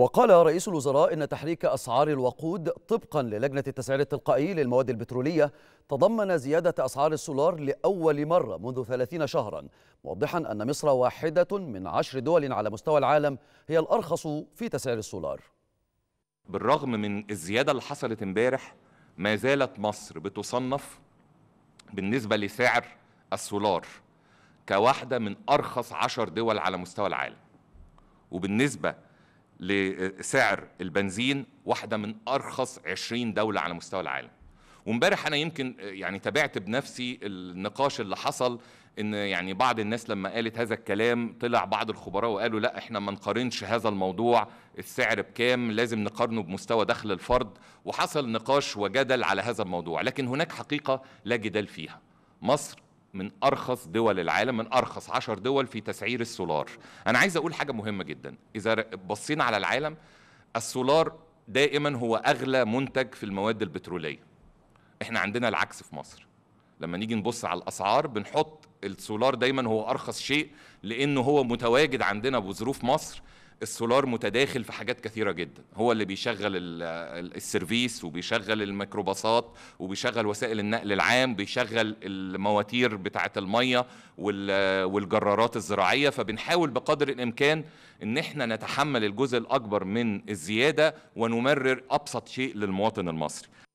وقال رئيس الوزراء إن تحريك أسعار الوقود طبقا للجنة التسعير التلقائي للمواد البترولية تضمن زيادة أسعار السولار لأول مرة منذ 30 شهرا موضحا أن مصر واحدة من عشر دول على مستوى العالم هي الأرخص في تسعير السولار بالرغم من الزيادة اللي حصلت امبارح ما زالت مصر بتصنف بالنسبة لسعر السولار كواحدة من أرخص عشر دول على مستوى العالم وبالنسبة لسعر البنزين واحده من ارخص 20 دوله على مستوى العالم وامبارح انا يمكن يعني تابعت بنفسي النقاش اللي حصل ان يعني بعض الناس لما قالت هذا الكلام طلع بعض الخبراء وقالوا لا احنا ما نقارنش هذا الموضوع السعر بكام لازم نقارنه بمستوى دخل الفرد وحصل نقاش وجدل على هذا الموضوع لكن هناك حقيقه لا جدال فيها مصر من ارخص دول العالم من ارخص 10 دول في تسعير السولار انا عايز اقول حاجه مهمه جدا اذا بصينا على العالم السولار دائما هو اغلى منتج في المواد البتروليه احنا عندنا العكس في مصر لما نيجي نبص على الاسعار بنحط السولار دايما هو ارخص شيء لانه هو متواجد عندنا بظروف مصر السولار متداخل في حاجات كثيرة جدا هو اللي بيشغل السيرفيس وبيشغل الميكروباصات وبيشغل وسائل النقل العام بيشغل المواتير بتاعة المية والجرارات الزراعية فبنحاول بقدر الإمكان إن إحنا نتحمل الجزء الأكبر من الزيادة ونمرر أبسط شيء للمواطن المصري